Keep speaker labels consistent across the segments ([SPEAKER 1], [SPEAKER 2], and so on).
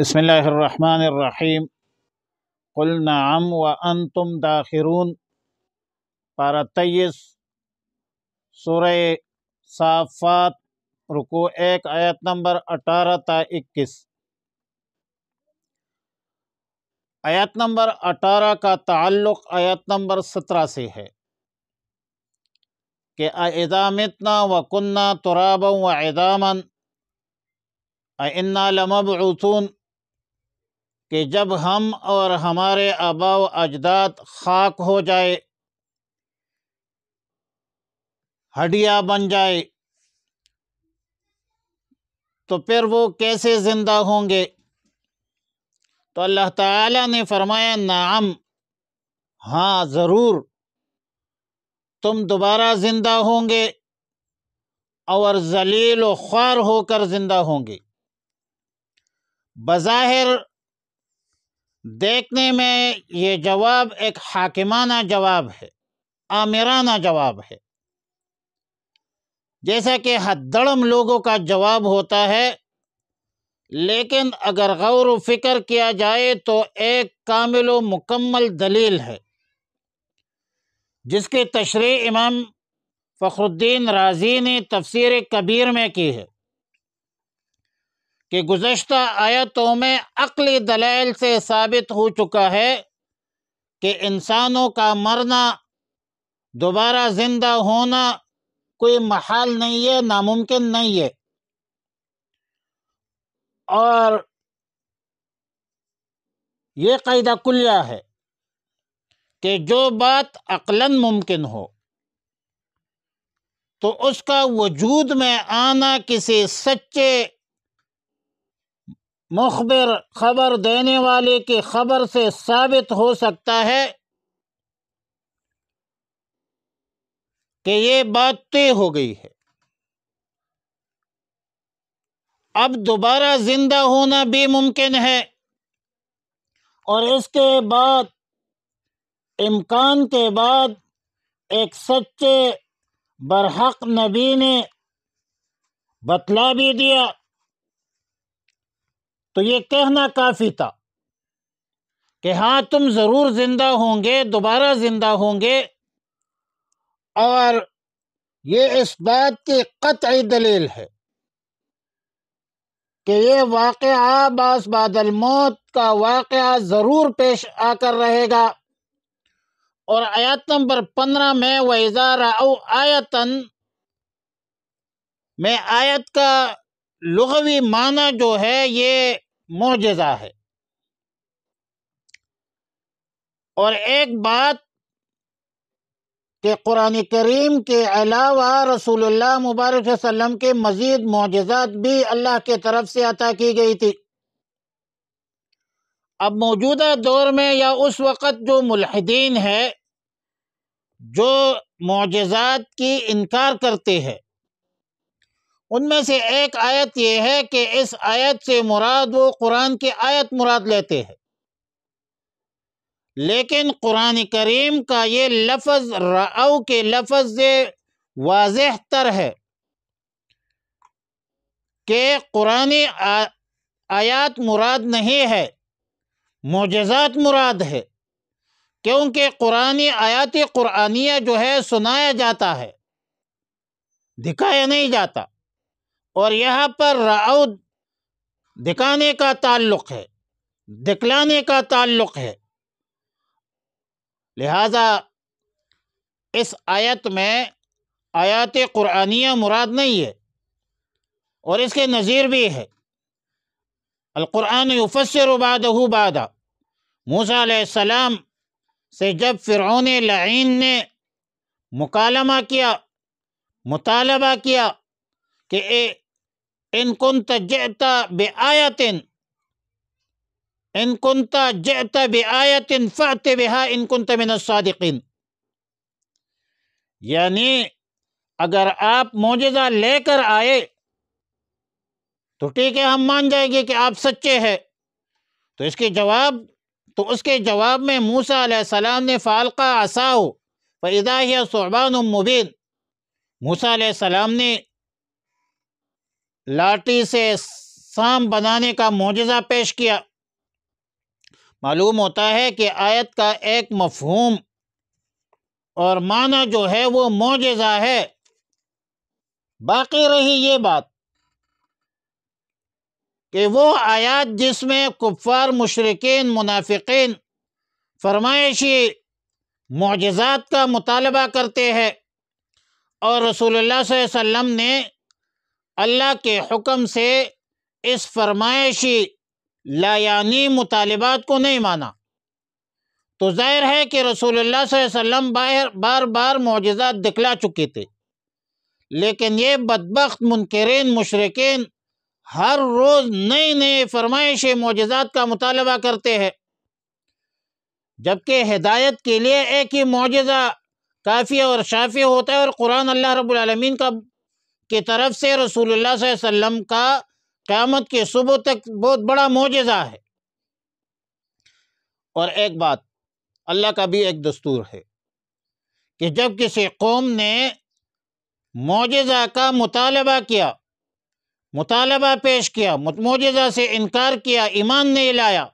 [SPEAKER 1] بسم اللہ الرحمن الرحیم قل نعم وانتم داخرون پارہ تیس سورہ صافات رکو ایک آیت نمبر اٹھارہ تا اکیس آیت نمبر اٹھارہ کا تعلق آیت نمبر سترہ سے ہے کہ ادامت و کننا ترابم و ادامن اِن لمبون کہ جب ہم اور ہمارے آبا و اجداد خاک ہو جائے ہڈیا بن جائے تو پھر وہ کیسے زندہ ہوں گے تو اللہ تعالیٰ نے فرمایا نعم ہاں ضرور تم دوبارہ زندہ ہوں گے اور ذلیل و خوار ہو کر زندہ ہوں گے بظاہر دیکھنے میں یہ جواب ایک حاکمانہ جواب ہے عامرانہ جواب ہے جیسا کہ حدڑم لوگوں کا جواب ہوتا ہے لیکن اگر غور و فکر کیا جائے تو ایک کامل و مکمل دلیل ہے جس کی تشریح امام فخر الدین راضی نے تفسیر کبیر میں کی ہے کہ گزشتہ آیتوں میں عقلی دلائل سے ثابت ہو چکا ہے کہ انسانوں کا مرنا دوبارہ زندہ ہونا کوئی محال نہیں ہے ناممکن نہیں ہے اور یہ قاعدہ کلیہ ہے کہ جو بات عقلاً ممکن ہو تو اس کا وجود میں آنا کسی سچے مخبر خبر دینے والے کی خبر سے ثابت ہو سکتا ہے کہ یہ بات طے ہو گئی ہے اب دوبارہ زندہ ہونا بھی ممکن ہے اور اس کے بعد امکان کے بعد ایک سچے برحق نبی نے بتلا بھی دیا تو یہ کہنا کافی تھا کہ ہاں تم ضرور زندہ ہوں گے دوبارہ زندہ ہوں گے اور یہ اس بات کی قطعی دلیل ہے کہ یہ واقعہ باس بادل موت کا واقعہ ضرور پیش آ کر رہے گا اور آیت نمبر پندرہ میں وہ اظہار او آیتن میں آیت کا لغوی معنی جو ہے یہ معجزہ ہے اور ایک بات کہ قرآن کریم کے علاوہ رسول اللہ مبارک وسلم کے مزید معجزات بھی اللہ کے طرف سے عطا کی گئی تھی اب موجودہ دور میں یا اس وقت جو ملحدین ہے جو معجزات کی انکار کرتے ہیں ان میں سے ایک آیت یہ ہے کہ اس آیت سے مراد وہ قرآن کی آیت مراد لیتے ہیں لیکن قرآن کریم کا یہ لفظ رعو کے لفظ سے واضح تر ہے کہ قرآن آیات مراد نہیں ہے معجزات مراد ہے کیونکہ قرآن آیات قرآنیہ جو ہے سنایا جاتا ہے دکھایا نہیں جاتا اور یہاں پر رعود دکھانے کا تعلق ہے دکھلانے کا تعلق ہے لہذا اس آیت میں آیات قرآنیہ مراد نہیں ہے اور اس کے نظیر بھی ہے القرآن یفسر بعدہ بعدہ موسیٰ علیہ السلام سے جب فرعون لعین نے مکالمہ کیا مطالبہ کیا کہ اے ان کنت جئتا بے آیتن ان کنت جئتا بے آیتن فعت بہا ان کنت من الصادقین یعنی اگر آپ موجزہ لے کر آئے تو ٹھیک ہے ہم مان جائے گے کہ آپ سچے ہیں تو اس کے جواب تو اس کے جواب میں موسیٰ علیہ السلام نے فَعَلْقَ عَسَاهُ فَإِذَا هِيَ صُعْبَانٌ مُبِينٌ موسیٰ علیہ السلام نے لاٹھی سے سام بنانے کا معجزہ پیش کیا معلوم ہوتا ہے کہ آیت کا ایک مفہوم اور معنی جو ہے وہ معجزہ ہے باقی رہی یہ بات کہ وہ آیات جس میں کفار مشرقین منافقین فرمائشی معجزات کا مطالبہ کرتے ہیں اور رسول اللہ صلی اللہ علیہ وسلم نے اللہ کے حکم سے اس فرمائشی لایانی مطالبات کو نہیں مانا تو ظاہر ہے کہ رسول اللہ صلی اللہ علیہ باہر بار بار معجزات دکھلا چکے تھے لیکن یہ بدبخت منکرین مشرقین ہر روز نئے نئے فرمائش معجزات کا مطالبہ کرتے ہیں جبکہ ہدایت کے لیے ایک ہی معجزہ کافی اور شافی ہوتا ہے اور قرآن اللہ رب العالمین کا کی طرف سے رسول اللہ صلی اللہ علیہ وسلم کا قیامت کے صبح تک بہت بڑا معجزہ ہے اور ایک بات اللہ کا بھی ایک دستور ہے کہ جب کسی قوم نے معجزہ کا مطالبہ کیا مطالبہ پیش کیا معجزہ سے انکار کیا ایمان نے لایا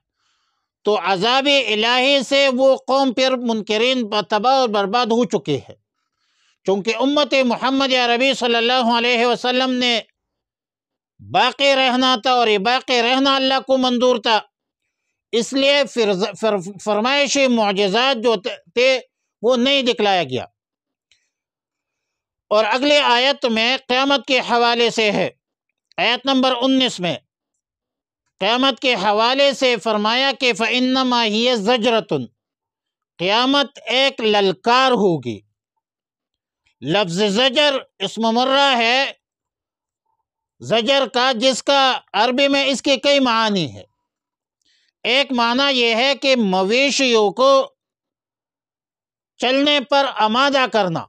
[SPEAKER 1] تو عذاب الہی سے وہ قوم پر منکرین تباہ برباد ہو چکے ہے چونکہ امت محمد عربی صلی اللہ علیہ وسلم نے باقی رہنا تھا اور یہ باقی رہنا اللہ کو منظور تھا اس لیے فرمائشی معجزات جو تھے وہ نہیں دکھلایا گیا اور اگلے آیت میں قیامت کے حوالے سے ہے آیت نمبر انیس میں قیامت کے حوالے سے فرمایا کہ فَإِنَّمَا هِيَ زَجْرَةٌ قیامت ایک للکار ہوگی لفظ زجر اسم مرہ ہے زجر کا جس کا عربی میں اس کے کئی معنی ہے ایک معنی یہ ہے کہ مویشیوں کو چلنے پر آمادہ کرنا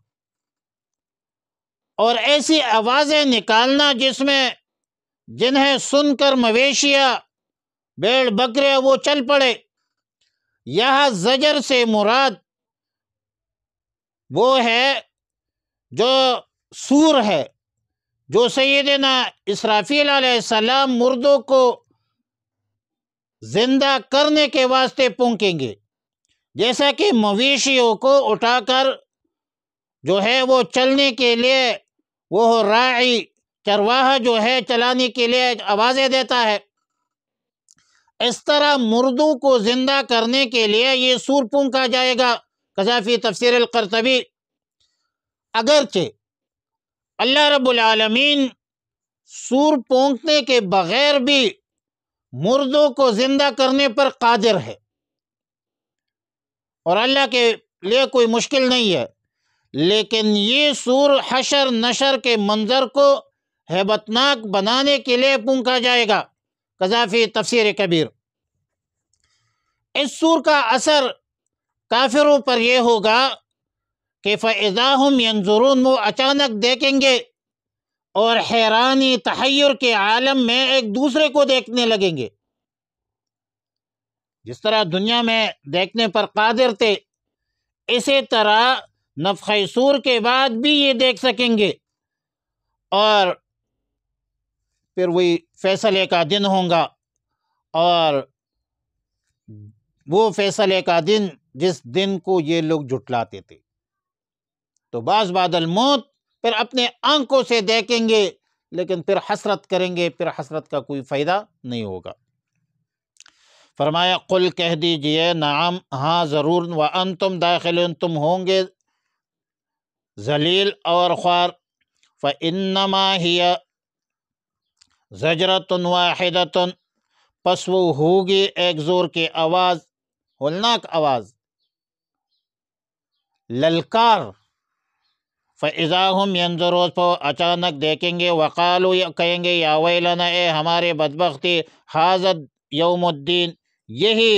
[SPEAKER 1] اور ایسی آوازیں نکالنا جس میں جنہیں سن کر مویشیا بیڑ بکرے وہ چل پڑے یہ زجر سے مراد وہ ہے جو سور ہے جو سیدنا اسرافیل علیہ السلام مردوں کو زندہ کرنے کے واسطے پونکیں گے جیسا کہ مویشیوں کو اٹھا کر جو ہے وہ چلنے کے لیے وہ راعی چرواہ جو ہے چلانے کے لیے آوازیں دیتا ہے اس طرح مردوں کو زندہ کرنے کے لیے یہ سور پونکا جائے گا قذافی تفسیر القرطبی اگرچہ اللہ رب العالمین سور پونکنے کے بغیر بھی مردوں کو زندہ کرنے پر قادر ہے اور اللہ کے لیے کوئی مشکل نہیں ہے لیکن یہ سور حشر نشر کے منظر کو ہیبت بنانے کے لیے پونکا جائے گا قضافی تفسیر کبیر اس سور کا اثر کافروں پر یہ ہوگا کہ ہم ینظرون وہ اچانک دیکھیں گے اور حیرانی تحیر کے عالم میں ایک دوسرے کو دیکھنے لگیں گے جس طرح دنیا میں دیکھنے پر قادر تھے اسی طرح سور کے بعد بھی یہ دیکھ سکیں گے اور پھر وہی فیصلے کا دن ہوں گا اور وہ فیصلے کا دن جس دن کو یہ لوگ جھٹلاتے تھے تو بعض بعد الموت پھر اپنے آنکھوں سے دیکھیں گے لیکن پھر حسرت کریں گے پھر حسرت کا کوئی فائدہ نہیں ہوگا فرمایا قل کہہ دیجئے نعم ہاں ضرور و داخل تم ہوں گے زلیل اور خوار فانما ہی زجرتن و پس وہ ہوگی ایک زور کے آواز ہلناک آواز للکار فضا ہم ینظروز پو اچانک دیکھیں گے وقالو کہیں گے یا ویلنا اے ہمارے بدبختی حاضر یوم الدین یہی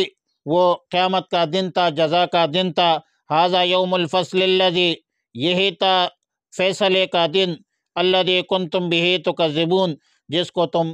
[SPEAKER 1] وہ قیامت کا دن تھا جزا کا دن تھا حاضہ یوم الفصل اللہ یہی تھا فیصلے کا دن اللہ دِ کن تم بھی تو جس کو تم